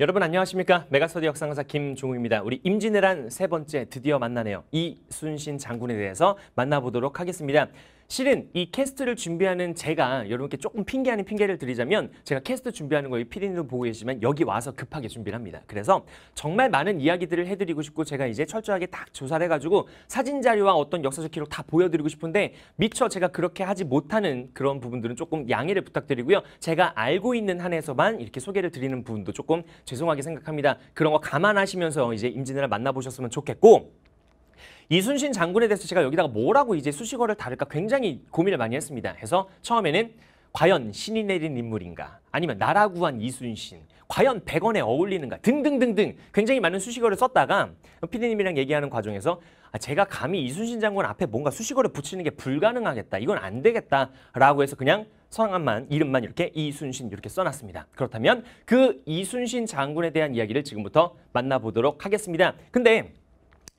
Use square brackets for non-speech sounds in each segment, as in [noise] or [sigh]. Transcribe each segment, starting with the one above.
여러분 안녕하십니까 메가스터디 역사강사 김종욱입니다 우리 임진왜란 세 번째 드디어 만나네요 이순신 장군에 대해서 만나보도록 하겠습니다 실은 이 캐스트를 준비하는 제가 여러분께 조금 핑계 아닌 핑계를 드리자면 제가 캐스트 준비하는 거에 피디님도 보고 계시지만 여기 와서 급하게 준비를 합니다. 그래서 정말 많은 이야기들을 해드리고 싶고 제가 이제 철저하게 딱 조사를 해가지고 사진 자료와 어떤 역사적 기록 다 보여드리고 싶은데 미처 제가 그렇게 하지 못하는 그런 부분들은 조금 양해를 부탁드리고요. 제가 알고 있는 한에서만 이렇게 소개를 드리는 부분도 조금 죄송하게 생각합니다. 그런 거 감안하시면서 이제 임진왜란 만나보셨으면 좋겠고 이순신 장군에 대해서 제가 여기다가 뭐라고 이제 수식어를 다를까 굉장히 고민을 많이 했습니다. 그래서 처음에는 과연 신이 내린 인물인가 아니면 나라 구한 이순신 과연 백원에 어울리는가 등등등등 굉장히 많은 수식어를 썼다가 피디님이랑 얘기하는 과정에서 아, 제가 감히 이순신 장군 앞에 뭔가 수식어를 붙이는 게 불가능하겠다 이건 안 되겠다라고 해서 그냥 성함만 이름만 이렇게 이순신 이렇게 써놨습니다. 그렇다면 그 이순신 장군에 대한 이야기를 지금부터 만나보도록 하겠습니다. 근데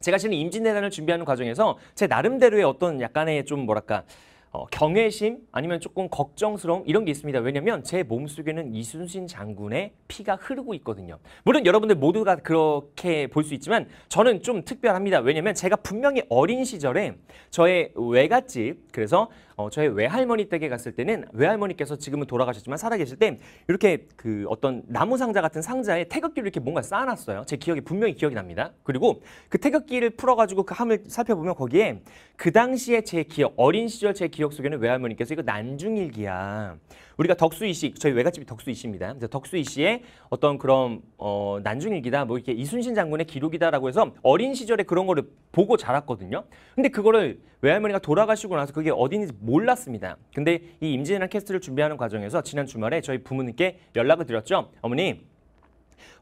제가 지금 임진왜란을 준비하는 과정에서 제 나름대로의 어떤 약간의 좀 뭐랄까 어, 경외심 아니면 조금 걱정스러움 이런 게 있습니다. 왜냐면 하제 몸속에는 이순신 장군의 피가 흐르고 있거든요. 물론 여러분들 모두가 그렇게 볼 수 있지만 저는 좀 특별합니다. 왜냐면 하 제가 분명히 어린 시절에 저의 외갓집 그래서 어, 저희 외할머니 댁에 갔을 때는 외할머니께서 지금은 돌아가셨지만 살아계실 때 이렇게 그 어떤 나무 상자 같은 상자에 태극기를 이렇게 뭔가 쌓아놨어요. 제기억에 분명히 기억이 납니다. 그리고 그 태극기를 풀어가지고 그 함을 살펴보면 거기에 그 당시에 제 기억, 어린 시절 제 기억 속에는 외할머니께서 이거 난중일기야. 우리가 덕수이씨 저희 외갓집이 덕수이씨입니다. 덕수이씨의 어떤 그런 어, 난중일기다 뭐 이렇게 이순신 장군의 기록이다라고 해서 어린 시절에 그런 거를 보고 자랐거든요. 근데 그거를 외할머니가 돌아가시고 나서 그게 어딘지 몰랐습니다. 근데 이 임진왜란 캐스트를 준비하는 과정에서 지난 주말에 저희 부모님께 연락을 드렸죠. 어머니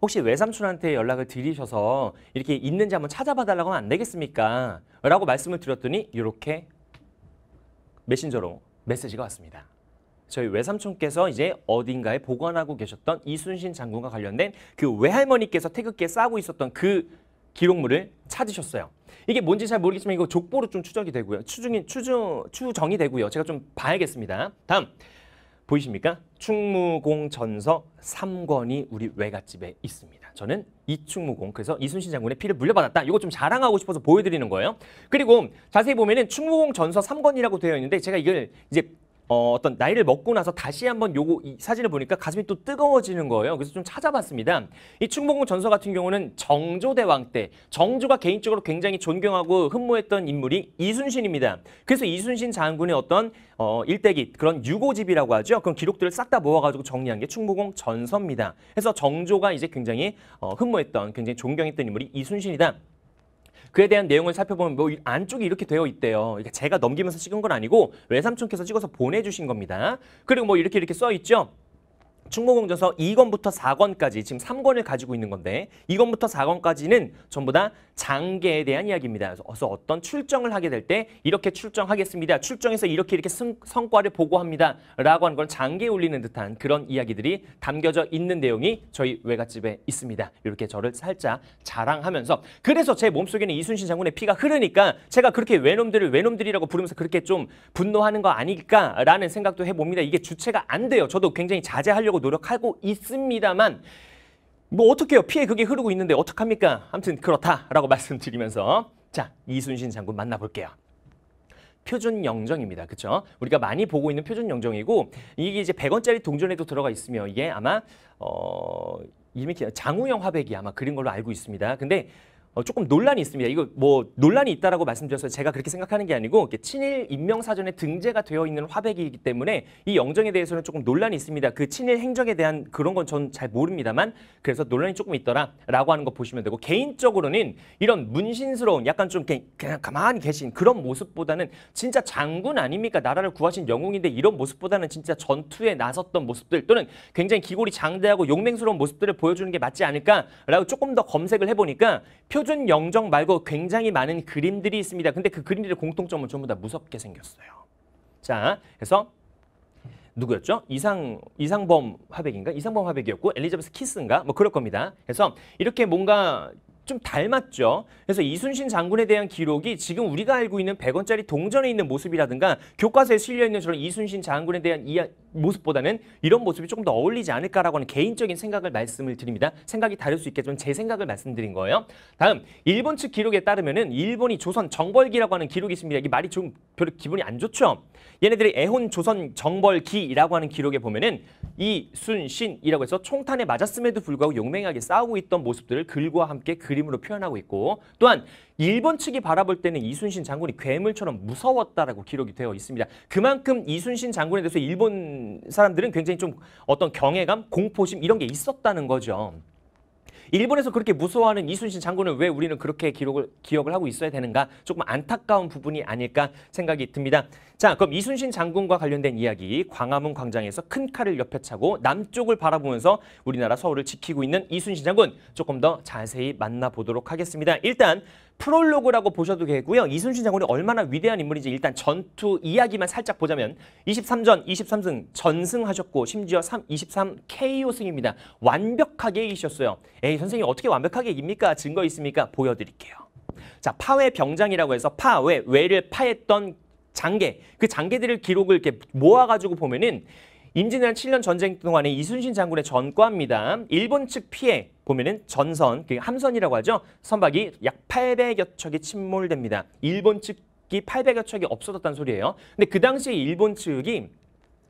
혹시 외삼촌한테 연락을 드리셔서 이렇게 있는지 한번 찾아봐 달라고 하면 안 되겠습니까? 라고 말씀을 드렸더니 이렇게 메신저로 메시지가 왔습니다. 저희 외삼촌께서 이제 어딘가에 보관하고 계셨던 이순신 장군과 관련된 그 외할머니께서 태극기에 싸고 있었던 그 기록물을 찾으셨어요. 이게 뭔지 잘 모르겠지만 이거 족보로 좀 추적이 되고요. 추중이 추정 추정이 되고요. 제가 좀 봐야겠습니다. 다음 보이십니까? 충무공 전서 3권이 우리 외갓집에 있습니다. 저는 이충무공 그래서 이순신 장군의 피를 물려받았다. 이거 좀 자랑하고 싶어서 보여드리는 거예요. 그리고 자세히 보면은 충무공 전서 3권이라고 되어 있는데 제가 이걸 이제 어, 어떤 나이를 먹고 나서 다시 한번 요거 이 사진을 보니까 가슴이 또 뜨거워지는 거예요. 그래서 좀 찾아봤습니다. 이 충봉궁 전서 같은 경우는 정조대왕 때 정조가 개인적으로 굉장히 존경하고 흠모했던 인물이 이순신입니다. 그래서 이순신 장군의 어떤 어, 일대기 그런 유고집이라고 하죠. 그런 기록들을 싹 다 모아가지고 정리한 게 충무공 전서입니다. 그래서 정조가 이제 굉장히 어, 흠모했던 굉장히 존경했던 인물이 이순신이다. 그에 대한 내용을 살펴보면 뭐 안쪽이 이렇게 되어 있대요. 그러니까 제가 넘기면서 찍은 건 아니고 외삼촌께서 찍어서 보내주신 겁니다. 그리고 뭐 이렇게 이렇게 써 있죠. 충무공정서 2권부터 4권까지 지금 3권을 가지고 있는 건데 2권부터 4권까지는 전부 다 장계에 대한 이야기입니다. 그래서 어떤 출정을 하게 될 때 이렇게 출정하겠습니다. 출정해서 이렇게 이렇게 승, 성과를 보고합니다. 라고 하는 건 장계에 올리는 듯한 그런 이야기들이 담겨져 있는 내용이 저희 외갓집에 있습니다. 이렇게 저를 살짝 자랑하면서 그래서 제 몸속에는 이순신 장군의 피가 흐르니까 제가 그렇게 외놈들을 외놈들이라고 부르면서 그렇게 좀 분노하는 거 아닐까라는 생각도 해봅니다. 이게 주체가 안 돼요. 저도 굉장히 자제하려고 하려고 노력하고 있습니다만 뭐 어떻게요? 피해 그게 흐르고 있는데 어떡합니까? 아무튼 그렇다라고 [laughs] 말씀드리면서 자 이순신 장군 만나볼게요. 표준 영정입니다. 그렇죠? 우리가 많이 보고 있는 표준 영정이고 이게 이제 100원짜리 동전에도 들어가 있으며 이게 아마 어 이름이 장우영 화백이 아마 그린 걸로 알고 있습니다. 근데 어, 조금 논란이 있습니다. 이거 뭐 논란이 있다라고 말씀드려서 제가 그렇게 생각하는 게 아니고 친일 인명 사전에 등재가 되어 있는 화백이기 때문에 이 영정에 대해서는 조금 논란이 있습니다. 그 친일 행적에 대한 그런 건 전 잘 모릅니다만 그래서 논란이 조금 있더라라고 하는 거 보시면 되고 개인적으로는 이런 문신스러운 약간 좀 그냥 가만히 계신 그런 모습보다는 진짜 장군 아닙니까 나라를 구하신 영웅인데 이런 모습보다는 진짜 전투에 나섰던 모습들 또는 굉장히 기골이 장대하고 용맹스러운 모습들을 보여주는 게 맞지 않을까라고 조금 더 검색을 해보니까 표 표준 영정 말고 굉장히 많은 그림들이 있습니다. 근데 그 그림들의 공통점은 전부 다 무섭게 생겼어요. 자, 그래서 누구였죠? 이상, 이상범 화백인가? 이상범 화백이었고 엘리자베스 키스인가? 뭐 그럴 겁니다. 그래서 이렇게 뭔가 좀 닮았죠. 그래서 이순신 장군에 대한 기록이 지금 우리가 알고 있는 100원짜리 동전에 있는 모습이라든가 교과서에 실려 있는 저런 이순신 장군에 대한 이 모습보다는 이런 모습이 조금 더 어울리지 않을까라고 하는 개인적인 생각을 말씀을 드립니다. 생각이 다를 수 있겠지만 제 생각을 말씀드린 거예요. 다음 일본 측 기록에 따르면은 일본이 조선 정벌기라고 하는 기록이 있습니다. 이 말이 좀 별로 기분이 안 좋죠. 얘네들이 애혼 조선 정벌기라고 하는 기록에 보면은 이순신이라고 해서 총탄에 맞았음에도 불구하고 용맹하게 싸우고 있던 모습들을 글과 함께 글 그림으로 표현하고 있고 또한 일본 측이 바라볼 때는 이순신 장군이 괴물처럼 무서웠다라고 기록이 되어 있습니다. 그만큼 이순신 장군에 대해서 일본 사람들은 굉장히 좀 어떤 경외감, 공포심 이런 게 있었다는 거죠. 일본에서 그렇게 무서워하는 이순신 장군을 왜 우리는 그렇게 기록을, 기억을 하고 있어야 되는가 조금 안타까운 부분이 아닐까 생각이 듭니다. 자 그럼 이순신 장군과 관련된 이야기 광화문 광장에서 큰 칼을 옆에 차고 남쪽을 바라보면서 우리나라 서울을 지키고 있는 이순신 장군 조금 더 자세히 만나보도록 하겠습니다. 일단 프롤로그라고 보셔도 되고요. 이순신 장군이 얼마나 위대한 인물인지 일단 전투 이야기만 살짝 보자면 23전 23승 전승하셨고 심지어 3, 23 KO 승입니다. 완벽하게 이기셨어요. 에이 선생님 어떻게 완벽하게 이깁니까? 증거 있습니까? 보여드릴게요. 자 파회 병장이라고 해서 파외 외를 파했던 장계 그 장계들을 기록을 이렇게 모아가지고 보면은 임진왜란 7년 전쟁 동안에 이순신 장군의 전과입니다. 일본 측 피해 보면은 전선, 그 함선이라고 하죠. 선박이 약 800여 척이 침몰됩니다. 일본 측이 800여 척이 없어졌다는 소리예요. 근데 그 당시에 일본 측이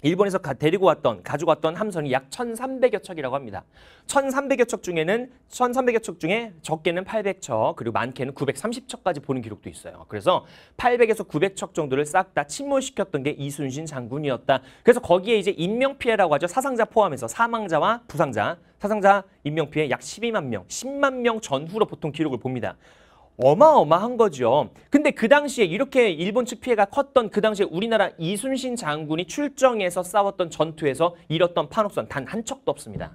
일본에서 데리고 왔던 가지고 왔던 함선이 약 1,300여 척이라고 합니다. 1,300여 척 중에는 1,300여 척 중에 적게는 800척 그리고 많게는 930척까지 보는 기록도 있어요. 그래서 800에서 900척 정도를 싹 다 침몰시켰던 게 이순신 장군이었다. 그래서 거기에 이제 인명 피해라고 하죠. 사상자 포함해서 사망자와 부상자, 사상자 인명 피해 약 12만 명, 10만 명 전후로 보통 기록을 봅니다. 어마어마한 거죠. 근데 그 당시에 이렇게 일본 측 피해가 컸던 그 당시에 우리나라 이순신 장군이 출정해서 싸웠던 전투에서 잃었던 판옥선 단 한 척도 없습니다.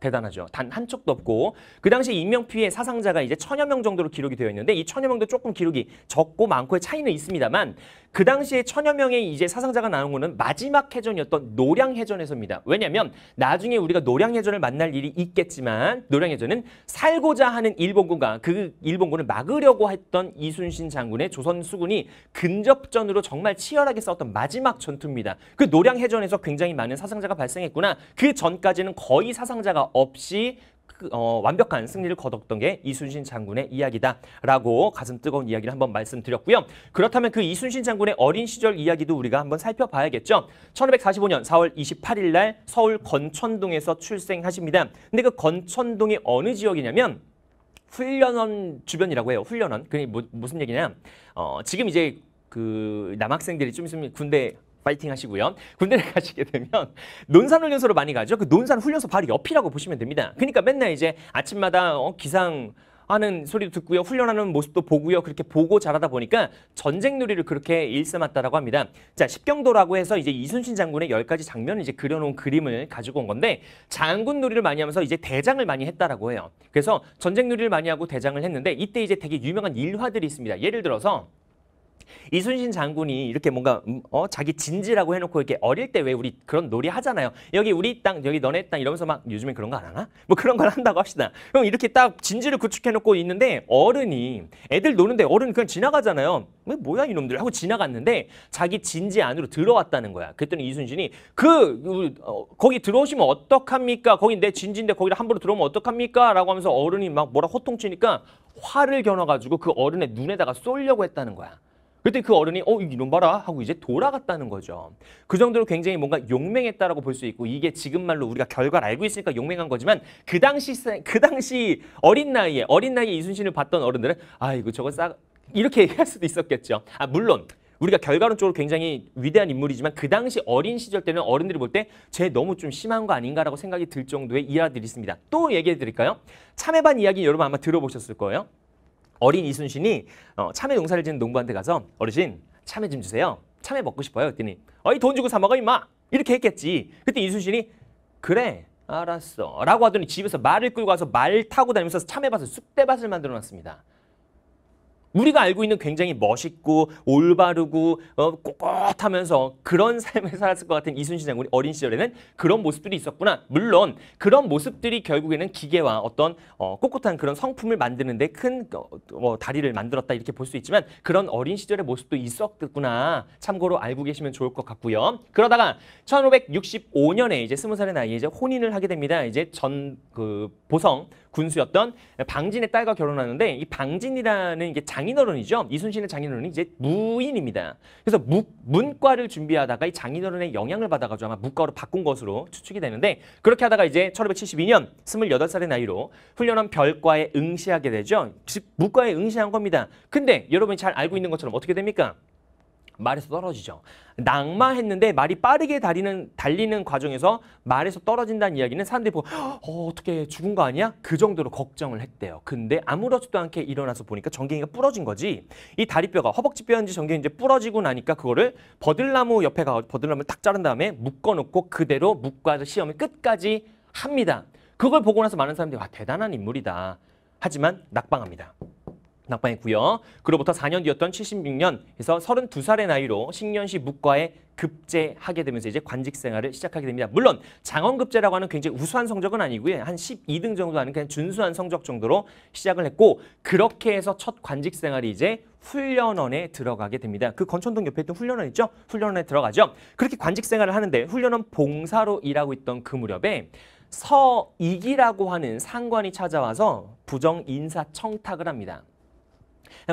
대단하죠. 단 한쪽도 없고 그 당시 인명 피해 사상자가 이제 천여 명 정도로 기록이 되어 있는데 이 천여 명도 조금 기록이 적고 많고의 차이는 있습니다만 그 당시에 천여 명의 이제 사상자가 나온 거는 마지막 해전이었던 노량 해전에서입니다. 왜냐하면 나중에 우리가 노량 해전을 만날 일이 있겠지만 노량 해전은 살고자 하는 일본군과 그 일본군을 막으려고 했던 이순신 장군의 조선 수군이 근접전으로 정말 치열하게 싸웠던 마지막 전투입니다. 그 노량 해전에서 굉장히 많은 사상자가 발생했구나. 그 전까지는 거의 사상자가 없이 그, 어, 완벽한 승리를 거뒀던 게 이순신 장군의 이야기다라고 가슴 뜨거운 이야기를 한번 말씀드렸고요. 그렇다면 그 이순신 장군의 어린 시절 이야기도 우리가 한번 살펴봐야겠죠. 1545년 4월 28일 날 서울 건천동에서 출생하십니다. 근데 그 건천동이 어느 지역이냐면 훈련원 주변이라고 해요. 훈련원. 그게 뭐, 무슨 얘기냐? 어, 지금 이제 그 남학생들이 좀 있으면 군대 파이팅 하시고요. 군대를 [laughs] 가시게 되면 논산 훈련소로 많이 가죠. 그 논산 훈련소 바로 옆이라고 보시면 됩니다. 그러니까 맨날 이제 아침마다 어, 기상 하는 소리도 듣고요. 훈련하는 모습도 보고요. 그렇게 보고 자라다 보니까 전쟁놀이를 그렇게 일삼았다라고 합니다. 자, 십경도라고 해서 이제 이순신 장군의 열 가지 장면을 이제 그려놓은 그림을 가지고 온 건데 장군놀이를 많이 하면서 이제 대장을 많이 했다라고 해요. 그래서 전쟁놀이를 많이 하고 대장을 했는데 이때 이제 되게 유명한 일화들이 있습니다. 예를 들어서 이순신 장군이 이렇게 뭔가 음, 어, 자기 진지라고 해놓고 이렇게 어릴 때 왜 우리 그런 놀이 하잖아요. 여기 우리 땅, 여기 너네 땅 이러면서 막 요즘엔 그런 거 안 하나? 뭐 그런 걸 한다고 합시다. 그럼 이렇게 딱 진지를 구축해놓고 있는데 어른이 애들 노는데 어른 그냥 지나가잖아요. 왜 뭐야 이놈들 하고 지나갔는데 자기 진지 안으로 들어왔다는 거야. 그랬더니 이순신이 그 어, 거기 들어오시면 어떡합니까? 거기 내 진지인데 거기를 함부로 들어오면 어떡합니까? 라고 하면서 어른이 막 뭐라 호통치니까 화를 겨눠가지고 그 어른의 눈에다가 쏠려고 했다는 거야. 그때 그 어른이 어 이놈 봐라 하고 이제 돌아갔다는 거죠. 그 정도로 굉장히 뭔가 용맹했다라고 볼 수 있고 이게 지금 말로 우리가 결과를 알고 있으니까 용맹한 거지만 그 당시 그 당시 어린 나이에 어린 나이에 이순신을 봤던 어른들은 아이고 저거 싸 이렇게 얘기할 수도 있었겠죠. 아 물론 우리가 결과론적으로 굉장히 위대한 인물이지만 그 당시 어린 시절 때는 어른들이 볼 때 쟤 너무 좀 심한 거 아닌가라고 생각이 들 정도의 이야기들이 있습니다. 또 얘기해 드릴까요? 참외반 이야기 여러분 아마 들어보셨을 거예요. 어린 이순신이 어, 참외 농사를 짓는 농부한테 가서 어르신 참외 좀 주세요. 참외 먹고 싶어요. 그랬더니 어이 돈 주고 사 먹어 임마. 이렇게 했겠지. 그때 이순신이 그래 알았어 라고 하더니 집에서 말을 끌고 와서 말 타고 다니면서 참외밭을 쑥대밭을 만들어 놨습니다. 우리가 알고 있는 굉장히 멋있고 올바르고 어, 꼿꼿하면서 그런 [laughs] 삶을 살았을 것 같은 이순신 장군이 어린 시절에는 그런 모습들이 있었구나. 물론 그런 모습들이 결국에는 기계와 어떤 어, 꼿꼿한 그런 성품을 만드는데 큰 어, 어, 다리를 만들었다 이렇게 볼 수 있지만 그런 어린 시절의 모습도 있었겠구나. 참고로 알고 계시면 좋을 것 같고요. 그러다가 1565년에 이제 스무 살의 나이에 이제 혼인을 하게 됩니다. 이제 전 그 보성 군수였던 방진의 딸과 결혼하는데 이 방진이라는 이게 장인어른이죠. 이순신의 장인어른이 이제 무인입니다. 그래서 무, 문과를 준비하다가 이 장인어른의 영향을 받아가지고 아마 무과로 바꾼 것으로 추측이 되는데 그렇게 하다가 이제 1572년 28살의 나이로 훈련원 별과에 응시하게 되죠. 즉 무과에 응시한 겁니다. 근데 여러분이 잘 알고 있는 것처럼 어떻게 됩니까? 말에서 떨어지죠. 낙마했는데 말이 빠르게 달리는, 달리는 과정에서 말에서 떨어진다는 이야기는 사람들이 보고 어, 어떻게 죽은 거 아니야? 그 정도로 걱정을 했대요. 근데 아무렇지도 않게 일어나서 보니까 전갱이가 부러진 거지. 이 다리뼈가 허벅지뼈인지 전갱이 이제 부러지고 나니까 그거를 버들나무 옆에 가 버들나무를 딱 자른 다음에 묶어놓고 그대로 묶어서 시험을 끝까지 합니다. 그걸 보고 나서 많은 사람들이 와 대단한 인물이다. 하지만 낙방합니다. 낙방했고요. 그로부터 4년 뒤였던 76년에서 32살의 나이로 식년시 묵과에 급제하게 되면서 이제 관직 생활을 시작하게 됩니다. 물론 장원급제라고 하는 굉장히 우수한 성적은 아니고요. 한 12등 정도 하는 그냥 준수한 성적 정도로 시작을 했고 그렇게 해서 첫 관직 생활이 이제 훈련원에 들어가게 됩니다. 그 건천동 옆에 있던 훈련원 있죠? 훈련원에 들어가죠. 그렇게 관직 생활을 하는데 훈련원 봉사로 일하고 있던 그 무렵에 서익이라고 하는 상관이 찾아와서 부정 인사 청탁을 합니다.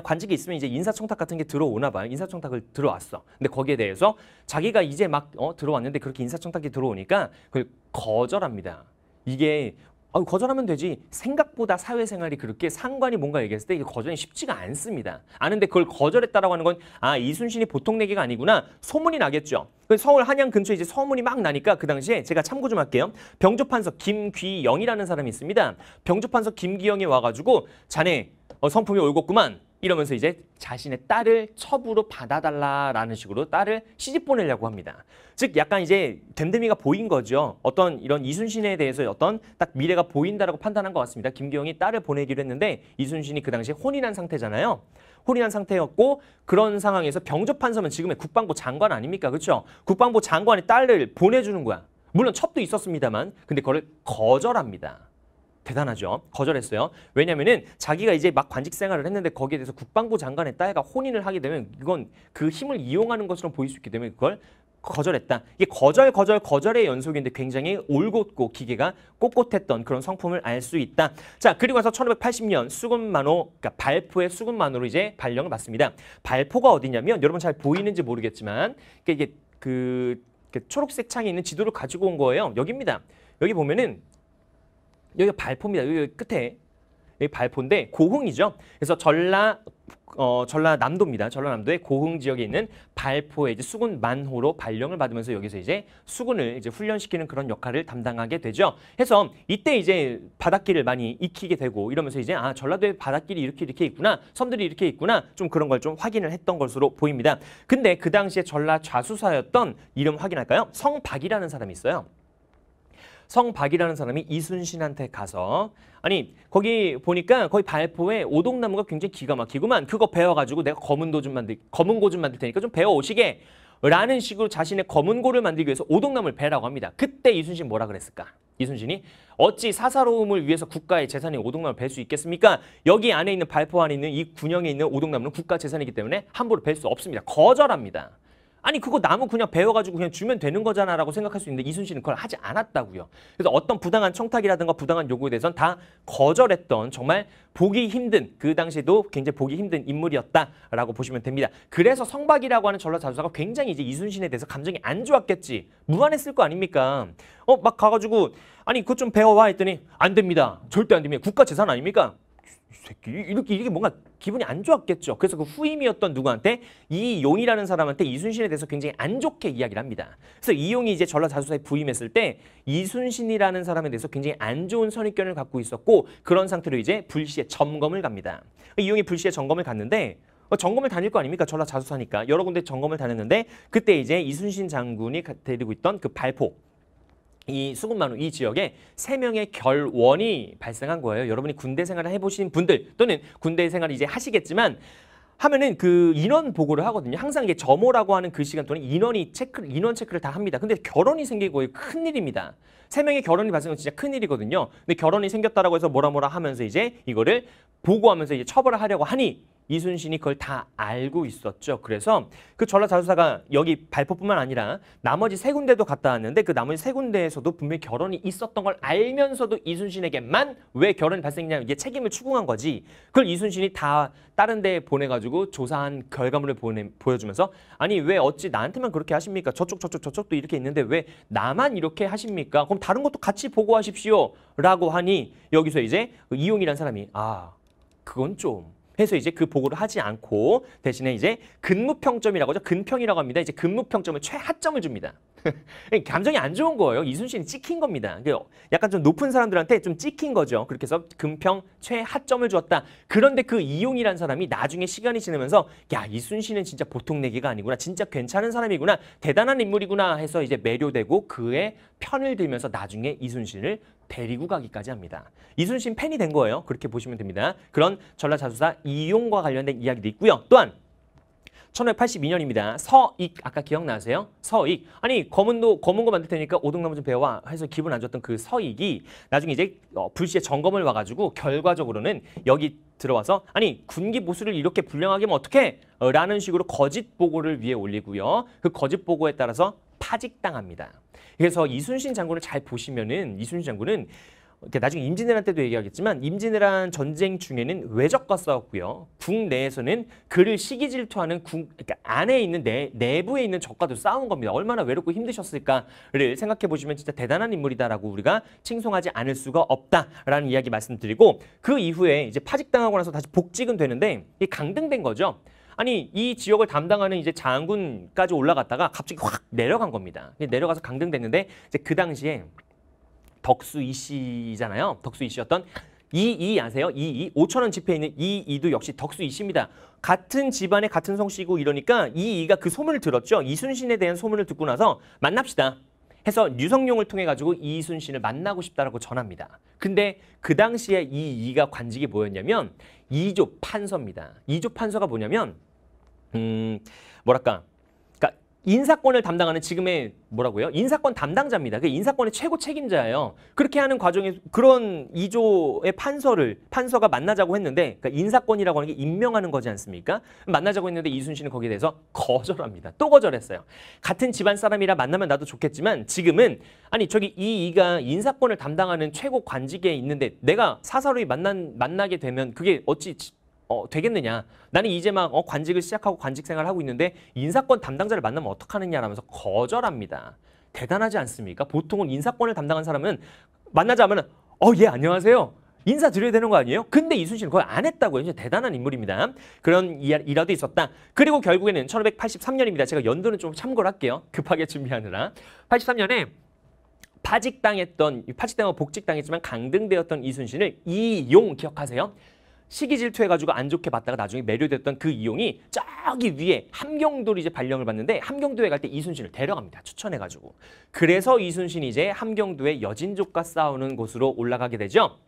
관직이 있으면 이제 인사청탁 같은 게 들어오나 봐요. 인사청탁을 들어왔어. 근데 거기에 대해서 자기가 이제 막 어, 들어왔는데 그렇게 인사청탁이 들어오니까 그걸 거절합니다. 이게 어, 거절하면 되지. 생각보다 사회생활이 그렇게 상관이 뭔가 얘기했을 때 이게 거절이 쉽지가 않습니다. 아는데 그걸 거절했다라고 하는 건 아 이순신이 보통 내기가 아니구나 소문이 나겠죠. 그 서울 한양 근처에 이제 소문이 막 나니까 그 당시에 제가 참고 좀 할게요. 병조판서 김귀영이라는 사람이 있습니다. 병조판서 김귀영이 와가지고 자네 어, 성품이 올곧구만 이러면서 이제 자신의 딸을 첩으로 받아달라라는 식으로 딸을 시집 보내려고 합니다. 즉 약간 이제 댐댐이가 보인 거죠. 어떤 이런 이순신에 대해서 어떤 딱 미래가 보인다라고 판단한 것 같습니다. 김기영이 딸을 보내기로 했는데 이순신이 그 당시에 혼인한 상태잖아요. 혼인한 상태였고 그런 상황에서 병조판서면 지금의 국방부 장관 아닙니까? 그렇죠? 국방부 장관이 딸을 보내주는 거야. 물론 첩도 있었습니다만 근데 그걸 거절합니다. 대단하죠. 거절했어요. 왜냐면은 자기가 이제 막 관직 생활을 했는데 거기에 대해서 국방부 장관의 딸과 혼인을 하게 되면 이건 그 힘을 이용하는 것처럼 보일 수 있기 때문에 그걸 거절했다. 이게 거절, 거절, 거절의 연속인데 굉장히 올곧고 기계가 꼿꼿했던 그런 성품을 알 수 있다. 자, 그리고 나서 1580년 수군만호, 그러니까 발포의 수군만호로 이제 발령을 받습니다. 발포가 어디냐면 여러분 잘 보이는지 모르겠지만 그러니까 이게 그, 그 초록색 창이 있는 지도를 가지고 온 거예요. 여기입니다. 여기 보면은 여기 발포입니다. 여기 끝에 여기 발포인데 고흥이죠. 그래서 전라 어, 전라남도입니다. 전라남도의 고흥 지역에 있는 발포의 이제 수군 만호로 발령을 받으면서 여기서 이제 수군을 이제 훈련시키는 그런 역할을 담당하게 되죠. 해서 이때 이제 바닷길을 많이 익히게 되고 이러면서 이제 아 전라도의 바닷길이 이렇게 이렇게 있구나 섬들이 이렇게 있구나 좀 그런 걸 좀 확인을 했던 것으로 보입니다. 근데 그 당시에 전라 좌수사였던 이름 확인할까요? 성박이라는 사람이 있어요. 성박이라는 사람이 이순신한테 가서 아니 거기 보니까 거기 발포에 오동나무가 굉장히 기가 막히고만 그거 베어가지고 내가 검은 도좀 만들 검은 고좀 만들 테니까 좀 베어 오시게 라는 식으로 자신의 검은 고를 만들기 위해서 오동나무를 베라고 합니다. 그때 이순신 뭐라 그랬을까? 이순신이 어찌 사사로움을 위해서 국가의 재산인 오동나무를 벨 수 있겠습니까? 여기 안에 있는 발포 안에 있는 이 군영에 있는 오동나무는 국가 재산이기 때문에 함부로 벨 수 없습니다. 거절합니다. 아니 그거 나무 그냥 베어가지고 그냥 주면 되는 거잖아 라고 생각할 수 있는데 이순신은 그걸 하지 않았다고요. 그래서 어떤 부당한 청탁이라든가 부당한 요구에 대해서는 다 거절했던 정말 보기 힘든 그 당시에도 굉장히 보기 힘든 인물이었다라고 보시면 됩니다. 그래서 성박이라고 하는 전라 자수사가 굉장히 이제 이순신에 대해서 감정이 안 좋았겠지. 무안했을 거 아닙니까? 어 막 가가지고 아니 그거좀 배워와 했더니 안 됩니다. 절대 안 됩니다. 국가 재산 아닙니까? 새끼 이렇게 이게 뭔가 기분이 안 좋았겠죠. 그래서 그 후임이었던 누구한테 이 용이라는 사람한테 이순신에 대해서 굉장히 안 좋게 이야기를 합니다. 그래서 이 용이 이제 전라자수사에 부임했을 때 이순신이라는 사람에 대해서 굉장히 안 좋은 선입견을 갖고 있었고 그런 상태로 이제 불시에 점검을 갑니다. 이 용이 불시에 점검을 갔는데 어, 점검을 다닐 거 아닙니까? 전라 자수사니까 여러 군데 점검을 다녔는데 그때 이제 이순신 장군이 데리고 있던 그 발포 이 수군만우 이 지역에 세명의 결원이 발생한 거예요. 여러분이 군대 생활을 해보신 분들 또는 군대 생활을 이제 하시겠지만 하면은 그 인원 보고를 하거든요. 항상 이게 점호라고 하는 그 시간 동안 인원이 체크 인원 체크를 다 합니다. 근데 결혼이 생기고 큰 일입니다. 세 명의 결혼이 발생은 진짜 큰 일이거든요. 근데 결혼이 생겼다라고 해서 뭐라 뭐라 하면서 이제 이거를 보고하면서 이제 처벌을 하려고 하니 이순신이 그걸 다 알고 있었죠. 그래서 그 전라자수사가 여기 발포뿐만 아니라 나머지 세 군데도 갔다 왔는데 그 나머지 세 군데에서도 분명히 결혼이 있었던 걸 알면서도 이순신에게만 왜 결혼이 발생했냐 이게 책임을 추궁한 거지. 그걸 이순신이 다 다른 데 보내가지고 조사한 결과물을 보내, 보여주면서 아니 왜 어찌 나한테만 그렇게 하십니까? 저쪽 저쪽 저쪽도 이렇게 있는데 왜 나만 이렇게 하십니까? 그럼 다른 것도 같이 보고하십시오. 라고 하니 여기서 이제 이용이라는 사람이 아 그건 좀 해서 이제 그 보고를 하지 않고 대신에 이제 근무 평점이라고 하죠. 근평이라고 합니다. 이제 근무 평점을 최하점을 줍니다. 예, 감정이 안 좋은 거예요. 이순신이 찍힌 겁니다. 그 약간 좀 높은 사람들한테 좀 찍힌 거죠. 그렇게 해서 금평 최하점을 주었다. 그런데 그 이용이란 사람이 나중에 시간이 지나면서 야 이순신은 진짜 보통 내기가 아니구나. 진짜 괜찮은 사람이구나. 대단한 인물이구나 해서 이제 매료되고 그의 편을 들면서 나중에 이순신을 데리고 가기까지 합니다. 이순신 팬이 된 거예요. 그렇게 보시면 됩니다. 그런 전라자수사 이용과 관련된 이야기도 있고요. 또한 1582년입니다. 서익 아까 기억나세요? 서익 아니 검은도 검은 거 만들 테니까 오등나무좀 배워와 해서 기분 안좋던그 서익이 나중에 이제 어, 불시에 점검을 와가지고 결과적으로는 여기 들어와서 아니 군기 보수를 이렇게 불량하게 하면 어떻게 어, 라는 식으로 거짓 보고를 위에 올리고요. 그 거짓 보고에 따라서 파직당합니다. 그래서 이순신 장군을 잘 보시면은 이순신 장군은 나중에 임진왜란 때도 얘기하겠지만 임진왜란 전쟁 중에는 외적과 싸웠고요. 국내에서는 그를 시기 질투하는 국, 그러니까 안에 있는 내, 내부에 있는 적과도 싸운 겁니다. 얼마나 외롭고 힘드셨을까를 생각해 보시면 진짜 대단한 인물이다라고 우리가 칭송하지 않을 수가 없다라는 이야기 말씀드리고 그 이후에 이제 파직당하고 나서 다시 복직은 되는데 이 강등된 거죠. 아니 이 지역을 담당하는 이제 장군까지 올라갔다가 갑자기 확 내려간 겁니다. 내려가서 강등됐는데 이제 그 당시에 덕수 이씨잖아요. 덕수 이씨였던 이이 아세요? 이이 5천 원 지폐에 있는 이이도 역시 덕수 이씨입니다. 같은 집안에 같은 성씨고 이러니까 이이가 그 소문을 들었죠. 이순신에 대한 소문을 듣고 나서 만납시다. 해서 류성룡을 통해 가지고 이순신을 만나고 싶다라고 전합니다. 근데 그 당시에 이이가 관직이 뭐였냐면 이조 판서입니다. 이조 판서가 뭐냐면 음 뭐랄까 인사권을 담당하는 지금의 뭐라고요? 인사권 담당자입니다. 그 인사권의 최고 책임자예요. 그렇게 하는 과정에 그런 이조의 판서를 판서가 만나자고 했는데 그러니까 인사권이라고 하는 게 임명하는 거지 않습니까? 만나자고 했는데 이순신은 거기에 대해서 거절합니다. 또 거절했어요. 같은 집안 사람이라 만나면 나도 좋겠지만 지금은 아니 저기 이 이가 인사권을 담당하는 최고 관직에 있는데 내가 사사로이 만난 만나게 되면 그게 어찌 어, 되겠느냐. 나는 이제 막 어, 관직을 시작하고 관직 생활을 하고 있는데 인사권 담당자를 만나면 어떡하느냐라면서 거절합니다. 대단하지 않습니까? 보통은 인사권을 담당한 사람은 만나자면 어, 예, 안녕하세요. 인사드려야 되는 거 아니에요? 근데 이순신은 그걸 안 했다고요. 이제 대단한 인물입니다. 그런 일화도 있었다. 그리고 결국에는 1583년입니다. 제가 연도는 좀 참고를 할게요. 급하게 준비하느라. 83년에 파직당했던, 파직당하고 복직당했지만 강등되었던 이순신을 이용 기억하세요? 시기 질투해가지고 안 좋게 봤다가 나중에 매료됐던 그 이용이 저기 위에 함경도를 이제 발령을 받는데 함경도에 갈 때 이순신을 데려갑니다. 추천해가지고. 그래서 이순신이 이제 함경도의 여진족과 싸우는 곳으로 올라가게 되죠.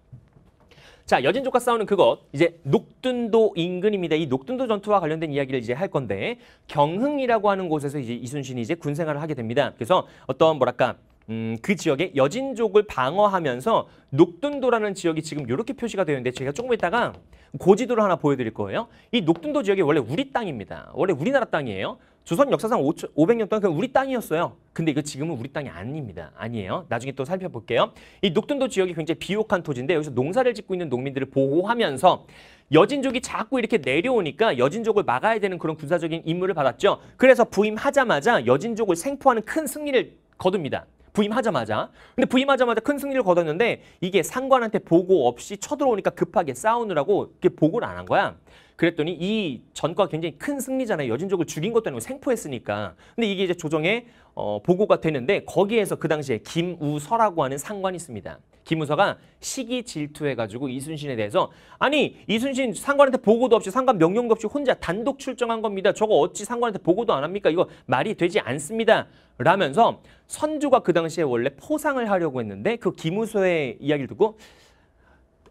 자, 여진족과 싸우는 그것, 이제 녹둔도 인근입니다. 이 녹둔도 전투와 관련된 이야기를 이제 할 건데, 경흥이라고 하는 곳에서 이제 이순신이 이제 군생활을 하게 됩니다. 그래서 어떤 뭐랄까, 음, 그 지역의 여진족을 방어하면서 녹둔도라는 지역이 지금 이렇게 표시가 되는데 제가 조금 있다가 고지도를 하나 보여드릴 거예요. 이 녹둔도 지역이 원래 우리 땅입니다. 원래 우리나라 땅이에요. 조선 역사상 500년 동안 그 우리 땅이었어요. 근데 이거 지금은 우리 땅이 아닙니다. 아니에요. 나중에 또 살펴볼게요. 이 녹둔도 지역이 굉장히 비옥한 토지인데 여기서 농사를 짓고 있는 농민들을 보호하면서 여진족이 자꾸 이렇게 내려오니까 여진족을 막아야 되는 그런 군사적인 임무를 받았죠. 그래서 부임하자마자 여진족을 생포하는 큰 승리를 거둡니다. 부임하자마자. 근데 부임하자마자 큰 승리를 거뒀는데 이게 상관한테 보고 없이 쳐들어오니까 급하게 싸우느라고 이렇게 보고를 안 한 거야. 그랬더니 이 전과 굉장히 큰 승리잖아요. 여진족을 죽인 것도 아니고 생포했으니까. 근데 이게 이제 조정에 어, 보고가 되는데 거기에서 그 당시에 김우서라고 하는 상관이 있습니다. 김우사가 시기 질투해가지고 이순신에 대해서 아니 이순신 상관한테 보고도 없이 상관 명령도 없이 혼자 단독 출정한 겁니다. 저거 어찌 상관한테 보고도 안 합니까? 이거 말이 되지 않습니다. 라면서 선조가 그 당시에 원래 포상을 하려고 했는데 그 김우서의 이야기를 듣고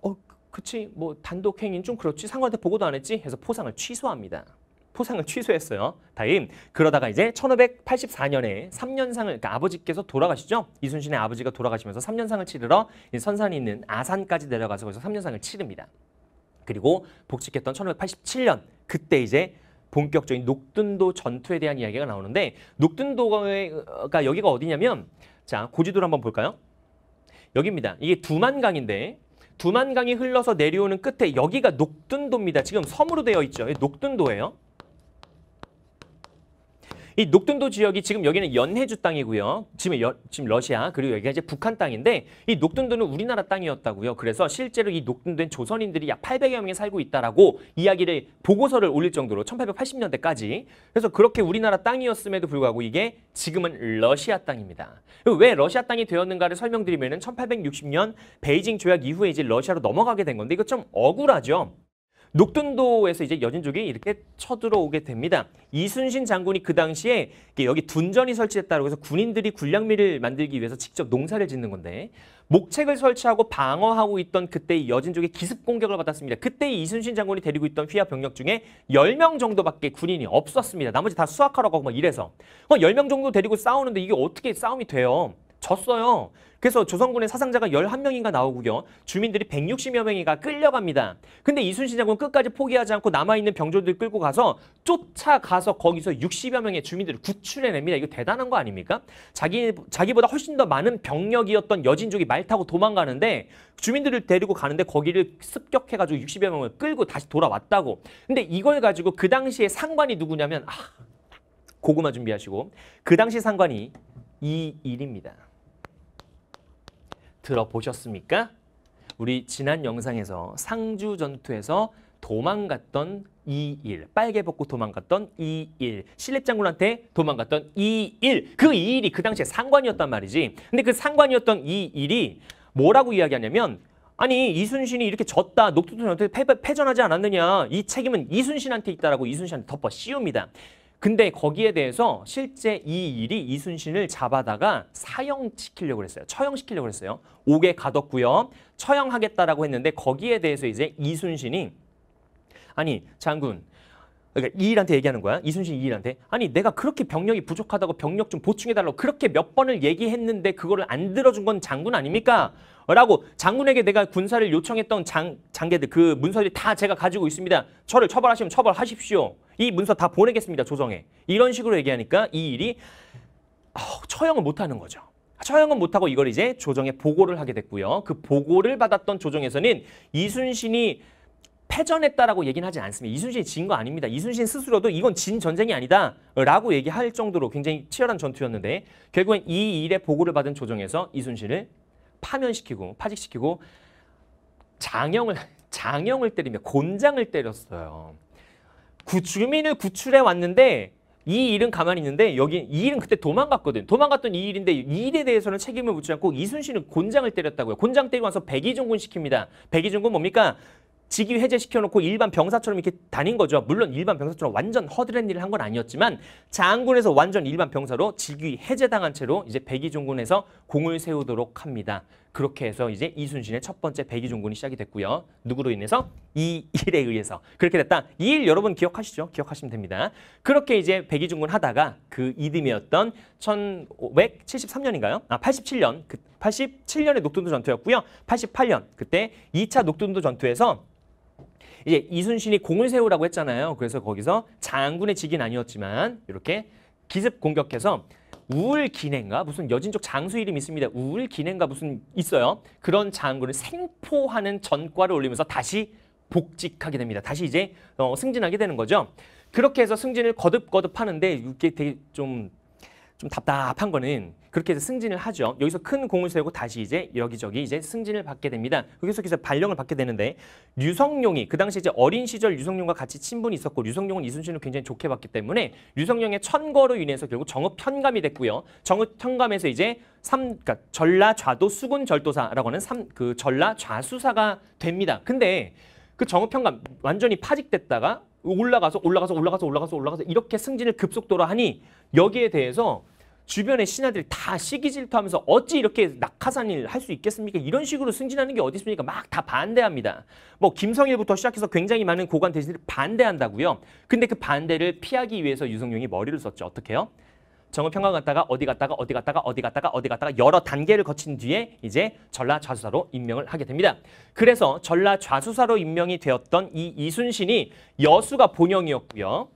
어 그치 뭐 단독 행인 좀 그렇지 상관한테 보고도 안 했지 해서 포상을 취소합니다. 포상을 취소했어요. 다임. 그러다가 이제 1584년에 3년상을 그러니까 아버지께서 돌아가시죠. 이순신의 아버지가 돌아가시면서 3년상을 치르러 선산이 있는 아산까지 내려가서 거기서 3년상을 치릅니다. 그리고 복직했던 1587년 그때 이제 본격적인 녹둔도 전투에 대한 이야기가 나오는데 녹둔도가 여기가 어디냐면 자 고지도를 한번 볼까요? 여기입니다. 이게 두만강인데 두만강이 흘러서 내려오는 끝에 여기가 녹둔도입니다. 지금 섬으로 되어 있죠. 녹둔도예요. 이 녹돈도 지역이 지금 여기는 연해주 땅이고요. 지금, 여, 지금 러시아 그리고 여기가 이제 북한 땅인데 이 녹돈도는 우리나라 땅이었다고요. 그래서 실제로 이 녹돈된 조선인들이 약 800여 명이 살고 있다라고 이야기를 보고서를 올릴 정도로 1880년대까지 그래서 그렇게 우리나라 땅이었음에도 불구하고 이게 지금은 러시아 땅입니다. 왜 러시아 땅이 되었는가를 설명드리면 1860년 베이징 조약 이후에 이제 러시아로 넘어가게 된 건데 이거 좀 억울하죠. 녹둔도에서 이제 여진족이 이렇게 쳐들어오게 됩니다. 이순신 장군이 그 당시에 여기 둔전이 설치됐다고 해서 군인들이 군량미를 만들기 위해서 직접 농사를 짓는 건데 목책을 설치하고 방어하고 있던 그때 여진족의 기습 공격을 받았습니다. 그때 이순신 장군이 데리고 있던 휘하 병력 중에 1 0명 정도밖에 군인이 없었습니다. 나머지 다수확하러 가고 막 이래서. 10명 어, 정도 데리고 싸우는데 이게 어떻게 싸움이 돼요? 졌어요. 그래서 조선군의 사상자가 11명인가 나오고요. 주민들이 160여 명이가 끌려갑니다. 근데 이순신 장군 끝까지 포기하지 않고 남아있는 병졸들 끌고 가서 쫓아가서 거기서 60여 명의 주민들을 구출해냅니다. 이거 대단한 거 아닙니까? 자기, 자기보다 훨씬 더 많은 병력이었던 여진족이 말 타고 도망가는데 주민들을 데리고 가는데 거기를 습격해가지고 60여 명을 끌고 다시 돌아왔다고. 근데 이걸 가지고 그 당시에 상관이 누구냐면 아, 고구마 준비하시고 그 당시 상관이 이 일입니다. 들어보셨습니까? 우리 지난 영상에서 상주 전투에서 도망갔던 이일 빨개 벗고 도망갔던 이일 신립 장군한테 도망갔던 이일그 이일이 그 당시에 상관이었단 말이지 근데 그 상관이었던 이일이 뭐라고 이야기하냐면 아니 이순신이 이렇게 졌다 녹두전한테 패전하지 않았느냐 이 책임은 이순신한테 있다라고 이순신한테 덮어 씌웁니다 근데 거기에 대해서 실제 이 일이 이순신을 잡아다가 사형시키려고 했어요 처형시키려고 그어요 옥에 가뒀고요. 처형하겠다라고 했는데 거기에 대해서 이제 이순신이 아니 장군 그러니까 이일한테 얘기하는 거야. 이순신 이일한테. 아니 내가 그렇게 병력이 부족하다고 병력 좀 보충해달라고 그렇게 몇 번을 얘기했는데 그거를 안 들어준 건 장군 아닙니까? 라고 장군에게 내가 군사를 요청했던 장, 장계들 그 문서들이 다 제가 가지고 있습니다. 저를 처벌하시면 처벌하십시오. 이 문서 다 보내겠습니다. 조정에. 이런 식으로 얘기하니까 이 일이 어, 처형을 못하는 거죠. 처형은 못하고 이걸 이제 조정에 보고를 하게 됐고요. 그 보고를 받았던 조정에서는 이순신이 패전했다라고 얘기는 하진 않습니다. 이순신이 진 거 아닙니다. 이순신 스스로도 이건 진 전쟁이 아니다라고 얘기할 정도로 굉장히 치열한 전투였는데 결국엔 이 일의 보고를 받은 조정에서 이순신을 파면시키고 파직시키고 장영을 장영을 때리며 곤장을 때렸어요. 구, 주민을 구출해 왔는데 이 일은 가만히 있는데 여기 이 일은 그때 도망갔거든. 도망갔던 이 일인데 이 일에 대해서는 책임을 묻지 않고 이순신은 곤장을 때렸다고요. 곤장 때리고 와서 백의종군 시킵니다. 백의종군 뭡니까? 직위 해제시켜놓고 일반 병사처럼 이렇게 다닌 거죠. 물론 일반 병사처럼 완전 허드렛 일을 한 건 아니었지만 장군에서 완전 일반 병사로 직위 해제당한 채로 이제 백의종군에서 공을 세우도록 합니다. 그렇게 해서 이제 이순신의 첫 번째 백의종군이 시작이 됐고요. 누구로 인해서? 이 일에 의해서. 그렇게 됐다. 이 일 여러분 기억하시죠? 기억하시면 됩니다. 그렇게 이제 백의종군 하다가 그이듬이었던 1573년인가요? 아, 87년. 그8 7년에 녹둔도 전투였고요. 88년 그때 2차 녹둔도 전투에서 이제 이순신이 공을 세우라고 했잖아요. 그래서 거기서 장군의 직인 아니었지만 이렇게 기습 공격해서 우울기행가 무슨 여진족 장수 이름 있습니다. 우울기행가 무슨 있어요. 그런 장군을 생포하는 전과를 올리면서 다시 복직하게 됩니다. 다시 이제 어, 승진하게 되는 거죠. 그렇게 해서 승진을 거듭거듭 하는데 이게 되게 좀좀 답답한 거는 그렇게 해서 승진을 하죠. 여기서 큰 공을 세우고 다시 이제 여기저기 이제 승진을 받게 됩니다. 거기서 계속 발령을 받게 되는데 류성룡이 그 당시 이제 어린 시절 류성룡과 같이 친분이 있었고 류성룡은 이순신을 굉장히 좋게 봤기 때문에 류성룡의 천거로 인해서 결국 정읍 편감이 됐고요. 정읍 편감에서 이제 삼 그러니까 전라 좌도 수군 절도사라고 하는 삼 그 전라 좌수사가 됩니다. 근데 그 정읍 편감 완전히 파직됐다가 올라가서 올라가서 올라가서 올라가서 올라가서 이렇게 승진을 급속도로 하니 여기에 대해서 주변의 신하들 다 시기 질투하면서 어찌 이렇게 낙하산일 할 수 있겠습니까? 이런 식으로 승진하는 게 어디 있습니까? 막 다 반대합니다. 뭐 김성일부터 시작해서 굉장히 많은 고관 대신을 반대한다고요. 근데 그 반대를 피하기 위해서 유성룡이 머리를 썼죠. 어떻게요? 정읍평강 갔다가 어디 갔다가 어디 갔다가 어디 갔다가 어디 갔다가 여러 단계를 거친 뒤에 이제 전라좌수사로 임명을 하게 됩니다. 그래서 전라좌수사로 임명이 되었던 이 이순신이 여수가 본영이었고요.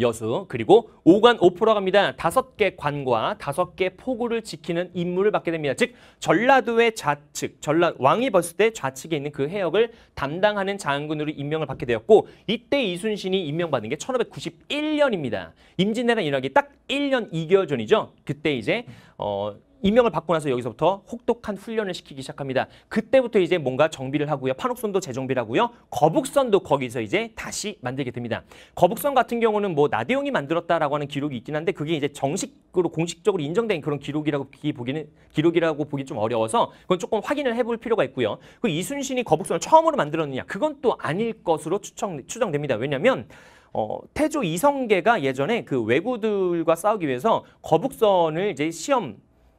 여수 그리고 오관 오포로 갑니다. 다섯 개 관과 다섯 개 포구를 지키는 임무를 받게 됩니다. 즉 전라도의 좌측, 전라 왕이 벌을 때 좌측에 있는 그 해역을 담당하는 장군으로 임명을 받게 되었고 이때 이순신이 임명받은 게 1591년입니다. 임진왜란 일어나기 딱 1년 2개월 전이죠. 그때 이제 어 임명을 받고 나서 여기서부터 혹독한 훈련을 시키기 시작합니다. 그때부터 이제 뭔가 정비를 하고요. 판옥선도 재정비를 하고요. 거북선도 거기서 이제 다시 만들게 됩니다. 거북선 같은 경우는 뭐 나대용이 만들었다라고 하는 기록이 있긴 한데 그게 이제 정식으로 공식적으로 인정된 그런 기록이라고 보기는 기록이라고 보기 좀 어려워서 그건 조금 확인을 해볼 필요가 있고요. 그 이순신이 거북선을 처음으로 만들었느냐 그건 또 아닐 것으로 추정 추정됩니다. 왜냐하면 어, 태조 이성계가 예전에 그 왜구들과 싸우기 위해서 거북선을 이제 시험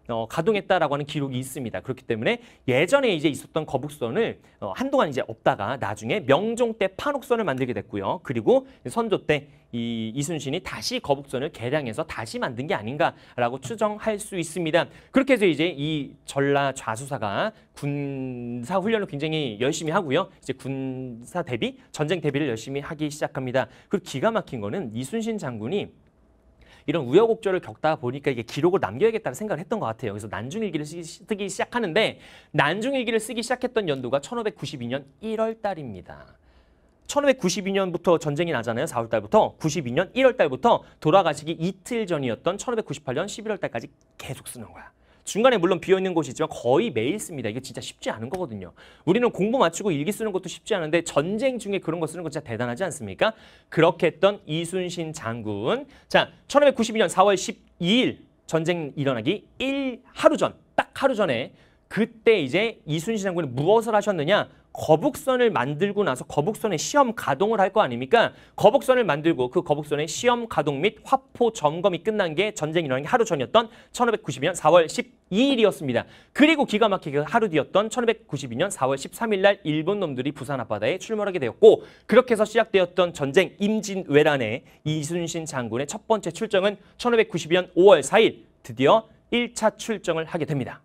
어, 가동했다라고 하는 기록이 있습니다. 그렇기 때문에 예전에 이제 있었던 거북선을 어, 한동안 이제 없다가 나중에 명종 때 판옥선을 만들게 됐고요. 그리고 선조 때 이 이순신이 다시 거북선을 개량해서 다시 만든 게 아닌가라고 추정할 수 있습니다. 그렇게 해서 이제 이 전라 좌수사가 군사 훈련을 굉장히 열심히 하고요. 이제 군사 대비, 전쟁 대비를 열심히 하기 시작합니다. 그리고 기가 막힌 거는 이순신 장군이 이런 우여곡절을 겪다 보니까 이게 기록을 남겨야겠다는 생각을 했던 것 같아요. 그래서 난중일기를 쓰기 시작하는데 난중일기를 쓰기 시작했던 연도가 1592년 1월 달입니다. 1592년부터 전쟁이 나잖아요. 4월 달부터 92년 1월 달부터 돌아가시기 이틀 전이었던 1598년 11월 달까지 계속 쓰는 거야. 중간에 물론 비어있는 곳이 있지만 거의 매일 씁니다. 이게 진짜 쉽지 않은 거거든요. 우리는 공부 마치고 일기 쓰는 것도 쉽지 않은데 전쟁 중에 그런 거 쓰는 거 진짜 대단하지 않습니까? 그렇게 했던 이순신 장군. 자, 1592년 4월 12일 전쟁 일어나기 1 하루 전, 딱 하루 전에 그때 이제 이순신 장군이 무엇을 하셨느냐? 거북선을 만들고 나서 거북선의 시험 가동을 할 거 아닙니까? 거북선을 만들고 그 거북선의 시험 가동 및 화포 점검이 끝난 게 전쟁이 일어난 게 하루 전이었던 1592년 4월 12일이었습니다. 그리고 기가 막히게 하루 뒤였던 1592년 4월 13일 날 일본 놈들이 부산 앞바다에 출몰하게 되었고 그렇게 해서 시작되었던 전쟁 임진왜란의 이순신 장군의 첫 번째 출정은 1592년 5월 4일 드디어 1차 출정을 하게 됩니다.